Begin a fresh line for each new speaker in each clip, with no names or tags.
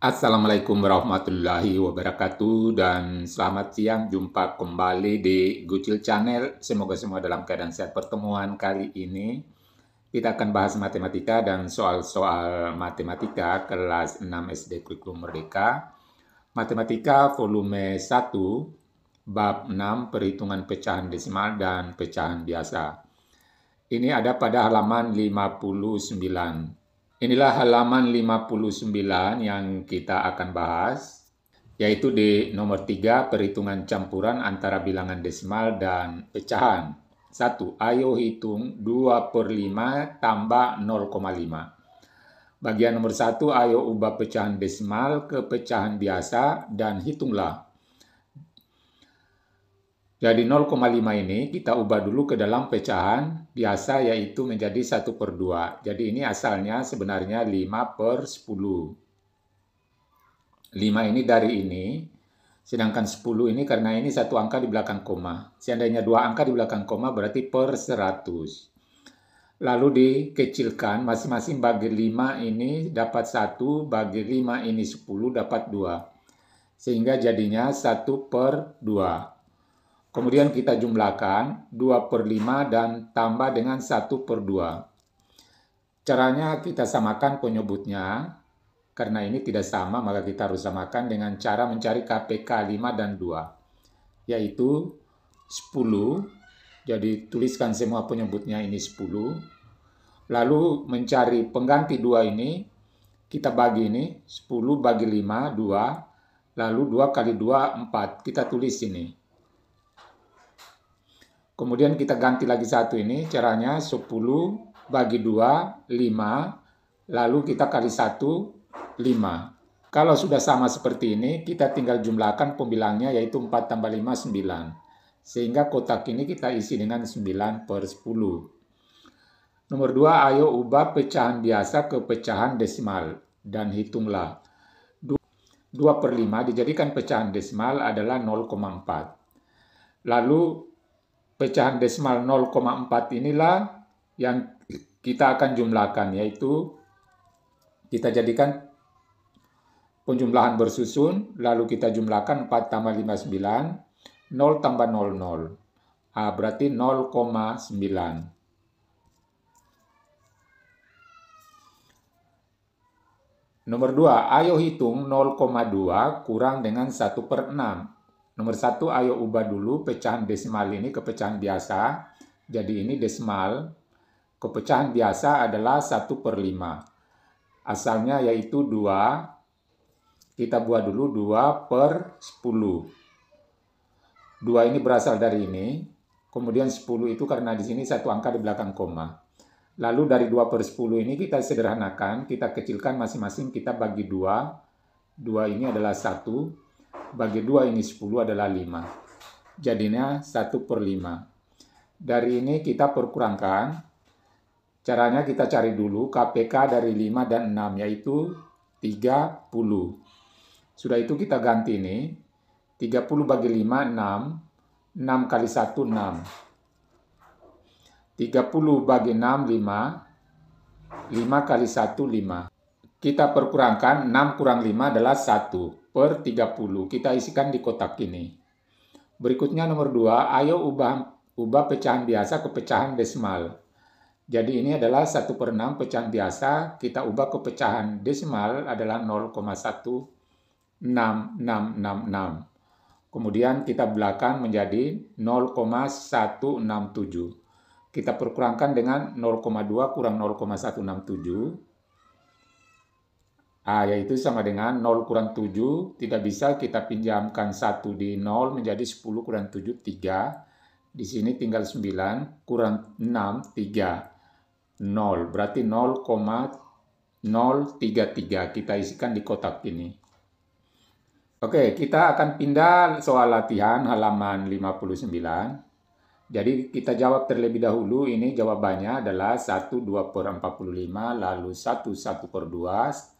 Assalamualaikum warahmatullahi wabarakatuh dan selamat siang jumpa kembali di Gucil Channel. Semoga semua dalam keadaan sehat. Pertemuan kali ini kita akan bahas matematika dan soal-soal matematika kelas 6 SD Kurikulum Merdeka. Matematika volume 1 bab 6 perhitungan pecahan desimal dan pecahan biasa. Ini ada pada halaman 59. Inilah halaman 59 yang kita akan bahas, yaitu di nomor 3 perhitungan campuran antara bilangan desimal dan pecahan. 1. Ayo hitung 2 per 5 tambah 0,5. Bagian nomor 1, ayo ubah pecahan desimal ke pecahan biasa dan hitunglah jadi 0,5 ini kita ubah dulu ke dalam pecahan biasa yaitu menjadi 1 per 2. Jadi ini asalnya sebenarnya 5 per 10. 5 ini dari ini, sedangkan 10 ini karena ini satu angka di belakang koma. Seandainya dua angka di belakang koma berarti per 100. Lalu dikecilkan, masing-masing bagi 5 ini dapat 1, bagi 5 ini 10 dapat 2. Sehingga jadinya 1 per 2. Kemudian kita jumlahkan 2 per 5 dan tambah dengan 1 per 2. Caranya kita samakan penyebutnya. Karena ini tidak sama, maka kita harus samakan dengan cara mencari KPK 5 dan 2. Yaitu 10. Jadi tuliskan semua penyebutnya ini 10. Lalu mencari pengganti 2 ini, kita bagi ini 10 bagi 5, 2. Lalu 2 kali 2, 4. Kita tulis ini Kemudian kita ganti lagi satu ini, caranya 10 bagi 2, 5, lalu kita kali 1, 5. Kalau sudah sama seperti ini, kita tinggal jumlahkan pembilangnya yaitu 4 tambah 5, 9. Sehingga kotak ini kita isi dengan 9 per 10. Nomor 2, ayo ubah pecahan biasa ke pecahan desimal dan hitunglah. 2 per 5 dijadikan pecahan desimal adalah 0,4. Lalu pecahan desimal 0,4 inilah yang kita akan jumlahkan, yaitu kita jadikan penjumlahan bersusun, lalu kita jumlahkan 4 tambah 59, 0 tambah 0, 0. Ah, berarti 0,9. Nomor 2, ayo hitung 0,2 kurang dengan 1 per 6. Nomor satu, ayo ubah dulu pecahan desimal ini ke pecahan biasa. Jadi ini desimal. Kepecahan biasa adalah 1 per 5. Asalnya yaitu 2. Kita buat dulu 2 per 10. 2 ini berasal dari ini. Kemudian 10 itu karena di sini satu angka di belakang koma. Lalu dari 2 per 10 ini kita sederhanakan, kita kecilkan masing-masing, kita bagi 2. 2 ini adalah 1 bagi 2 ini 10 adalah 5. Jadinya 1 per 5. Dari ini kita perkurangkan. Caranya kita cari dulu KPK dari 5 dan 6 yaitu 30. Sudah itu kita ganti ini. 30 bagi 5, 6. 6 kali 1, 6. 30 bagi 6, 5. 5 kali 1, 5. Kita perkurangkan 6 kurang 5 adalah 1 per 30. Kita isikan di kotak ini. Berikutnya nomor 2, ayo ubah, ubah pecahan biasa ke pecahan desimal. Jadi ini adalah 1 per 6 pecahan biasa, kita ubah ke pecahan desimal adalah 0,16666. Kemudian kita belakang menjadi 0,167. Kita perkurangkan dengan 0,2 kurang 0,167. A ah, yaitu sama dengan 0 kurang 7, tidak bisa kita pinjamkan 1 di 0 menjadi 10 kurang 7, 3. Di sini tinggal 9, kurang 6, 3, 0. Berarti 0,033 kita isikan di kotak ini. Oke, kita akan pindah soal latihan halaman 59. Jadi kita jawab terlebih dahulu, ini jawabannya adalah 1, 2 per 45, lalu 1, 1 per 2,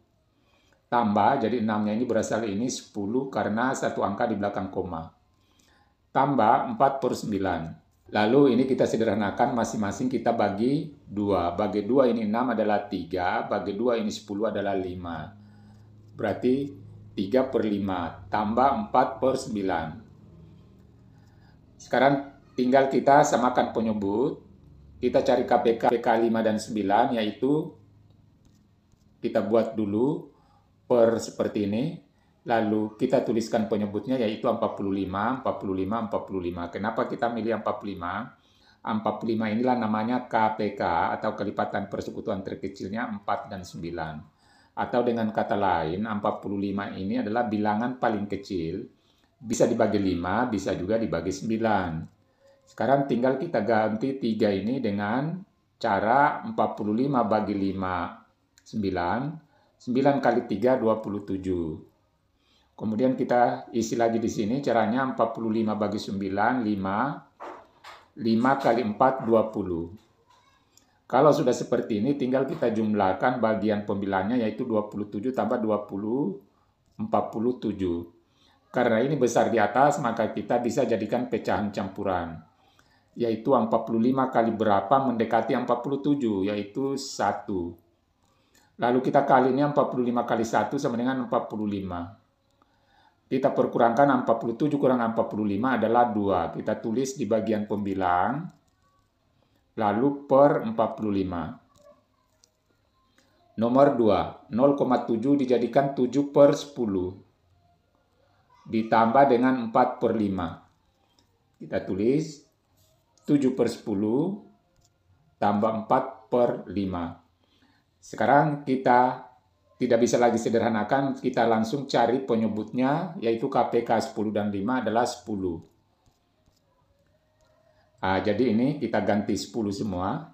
Tambah, jadi 6-nya ini berasal ini 10 karena satu angka di belakang koma. Tambah 4 per 9. Lalu ini kita sederhanakan masing-masing kita bagi 2. Bagi 2 ini 6 adalah 3, bagi 2 ini 10 adalah 5. Berarti 3 per 5, tambah 4 per 9. Sekarang tinggal kita samakan penyebut. Kita cari KPK, KPK 5 dan 9, yaitu kita buat dulu per seperti ini, lalu kita tuliskan penyebutnya yaitu 45, 45, 45. Kenapa kita milih 45? 45 inilah namanya KPK atau kelipatan persekutuan terkecilnya 4 dan 9. Atau dengan kata lain, 45 ini adalah bilangan paling kecil. Bisa dibagi 5, bisa juga dibagi 9. Sekarang tinggal kita ganti 3 ini dengan cara 45 bagi 5, 9 9 kali 3, 27. Kemudian kita isi lagi di sini, caranya 45 bagi 9, 5. 5 kali 4, 20. Kalau sudah seperti ini, tinggal kita jumlahkan bagian pembilangnya, yaitu 27 tambah 20, 47. Karena ini besar di atas, maka kita bisa jadikan pecahan campuran. Yaitu 45 kali berapa mendekati 47, yaitu 1. Lalu kita kali ini 45 kali 1 sama dengan 45. Kita perkurangkan 47 kurang 45 adalah 2. Kita tulis di bagian pembilang, lalu per 45. Nomor 2, 0,7 dijadikan 7 per 10. Ditambah dengan 4 per 5. Kita tulis 7 per 10 tambah 4 per 5. Sekarang kita tidak bisa lagi sederhanakan, kita langsung cari penyebutnya, yaitu KPK 10 dan 5 adalah 10. Nah, jadi ini kita ganti 10 semua.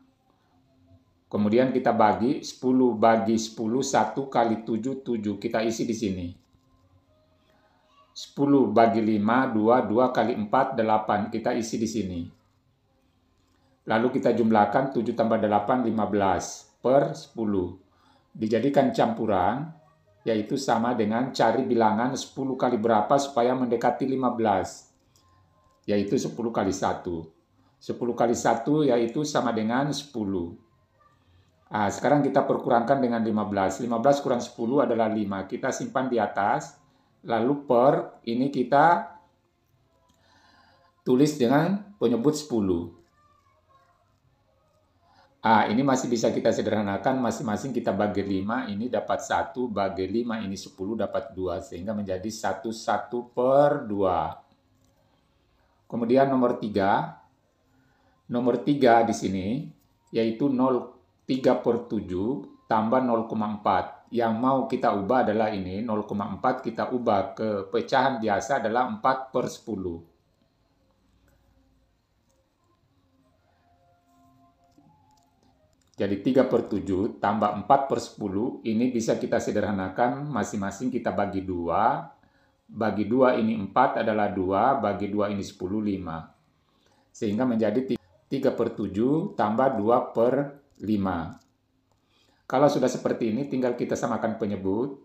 Kemudian kita bagi 10 bagi 10, 1 kali 7, 7. Kita isi di sini. 10 bagi 5, 2, 2 kali 4, 8. Kita isi di sini. Lalu kita jumlahkan 7 tambah 8, 15 per 10. Dijadikan campuran, yaitu sama dengan cari bilangan 10 kali berapa supaya mendekati 15, yaitu 10 kali 1. 10 kali 1 yaitu sama dengan 10. Nah, sekarang kita perkurangkan dengan 15. 15 kurang 10 adalah 5. Kita simpan di atas. Lalu per ini kita tulis dengan penyebut 10. Ah, ini masih bisa kita sederhanakan, masing-masing kita bagi 5, ini dapat 1, bagi 5, ini 10, dapat 2, sehingga menjadi 1, 1 per 2. Kemudian nomor 3, nomor 3 di sini, yaitu 0, 3 per 7 tambah 0,4. Yang mau kita ubah adalah ini, 0,4 kita ubah ke pecahan biasa adalah 4 per 10. Jadi 3 per 7 tambah 4 per 10 ini bisa kita sederhanakan masing-masing kita bagi 2. Bagi 2 ini 4 adalah 2, bagi 2 ini 10, 5. Sehingga menjadi 3 per 7 tambah 2 per 5. Kalau sudah seperti ini tinggal kita samakan penyebut,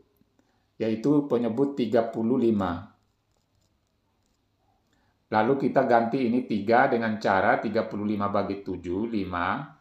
yaitu penyebut 35. Lalu kita ganti ini 3 dengan cara 35 bagi 7, 5.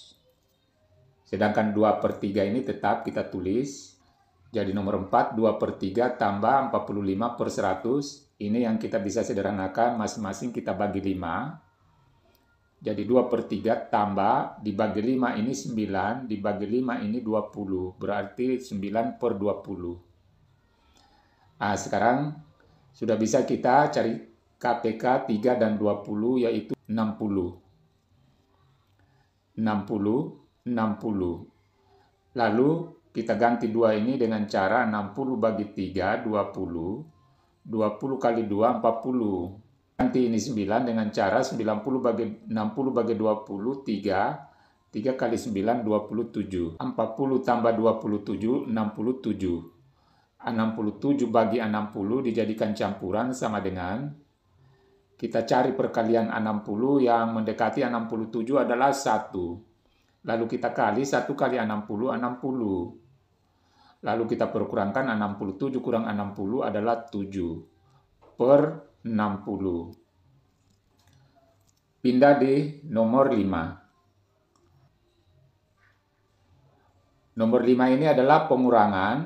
Sedangkan 2 per 3 ini tetap kita tulis. Jadi nomor 4, 2 per 3 tambah 45 per 100. Ini yang kita bisa sederhanakan, masing-masing kita bagi 5. Jadi 2 per 3 tambah, dibagi 5 ini 9, dibagi 5 ini 20. Berarti 9 per 20. Nah, sekarang sudah bisa kita cari KPK 3 dan 20 yaitu 60. 60 60. Lalu kita ganti dua ini dengan cara 60 bagi 3, 20. 20 kali 2, 40. Ganti ini 9 dengan cara 90 bagi 60 bagi 20, 3. 3 kali 9, 27. 40 tambah 27, 67. 67 bagi 60 dijadikan campuran sama dengan kita cari perkalian 60 yang mendekati 67 adalah 1. Lalu kita kali 1 kali 60, 60. Lalu kita perkurangkan 67 kurang 60 adalah 7 per 60. Pindah di nomor 5. Nomor 5 ini adalah pengurangan.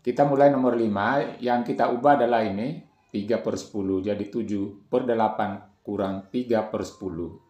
Kita mulai nomor 5, yang kita ubah adalah ini, 3 per 10, jadi 7 per 8 kurang 3 per 10.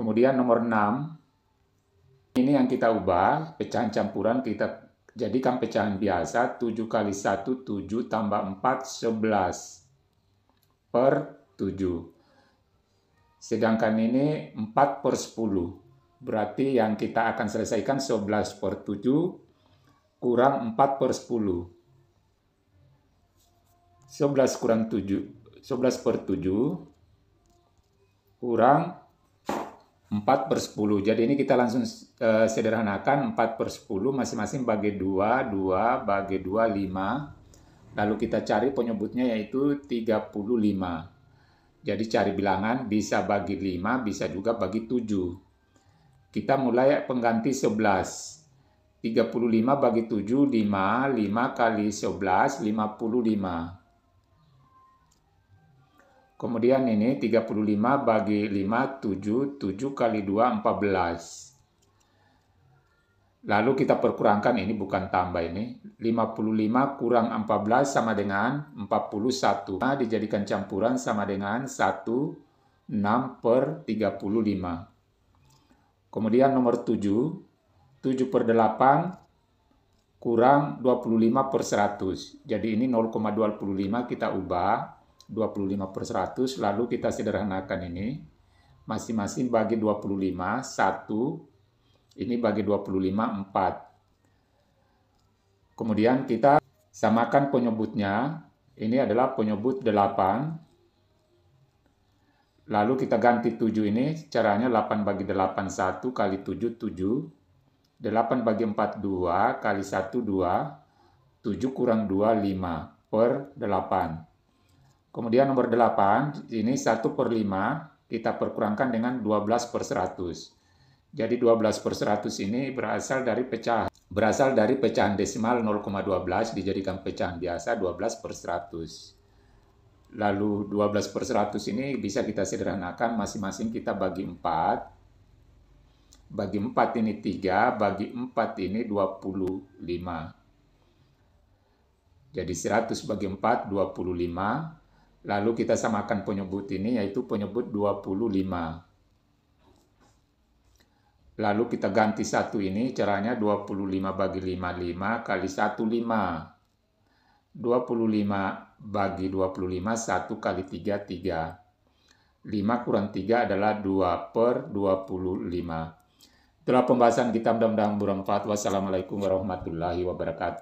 Kemudian nomor 6, ini yang kita ubah, pecahan campuran kita jadikan pecahan biasa 7 kali 1, 7 tambah 4, 11 per 7. Sedangkan ini 4 per 10, berarti yang kita akan selesaikan 11 per 7 kurang 4 per 10. 11 kurang 7, 11 per 7 kurang 4 per 10. Jadi ini kita langsung uh, sederhanakan 4 per 10 masing-masing bagi 2, 2 bagi 2, 5. Lalu kita cari penyebutnya yaitu 35. Jadi cari bilangan bisa bagi 5, bisa juga bagi 7. Kita mulai pengganti 11. 35 bagi 7, 5. 5 kali 11, 55. 55. Kemudian ini 35 bagi 5, 7, 7 kali 2, 14. Lalu kita perkurangkan, ini bukan tambah ini. 55 kurang 14 sama dengan 41. Nah, dijadikan campuran sama dengan 1, 6 per 35. Kemudian nomor 7, 7 per 8, kurang 25 per 100. Jadi ini 0,25 kita ubah. 25 per 100, lalu kita sederhanakan ini, masing-masing bagi 25, 1, ini bagi 25, 4. Kemudian kita samakan penyebutnya, ini adalah penyebut 8, lalu kita ganti 7 ini, caranya 8 bagi 8, 1 kali 7, 7, 8 bagi 4, 2, kali 1, 2, 7 kurang 2, 5 per 8. Kemudian nomor 8, ini 1 per 5 kita perkurangkan dengan 12 per 100. Jadi 12 per 100 ini berasal dari pecah berasal dari pecahan desimal 0,12 dijadikan pecahan biasa 12 per 100. Lalu 12 per 100 ini bisa kita sederhanakan masing-masing kita bagi 4. Bagi 4 ini 3, bagi 4 ini 25. Jadi 100 bagi 4, 25. 25. Lalu kita samakan penyebut ini yaitu penyebut 25. Lalu kita ganti satu ini caranya 25 bagi 55 kali 15. 25 bagi 25 1 kali 3 3. 5 kurang 3 adalah 2 per 25. Itulah pembahasan kita mudah-mudahan bermanfaat. Wassalamualaikum warahmatullahi wabarakatuh.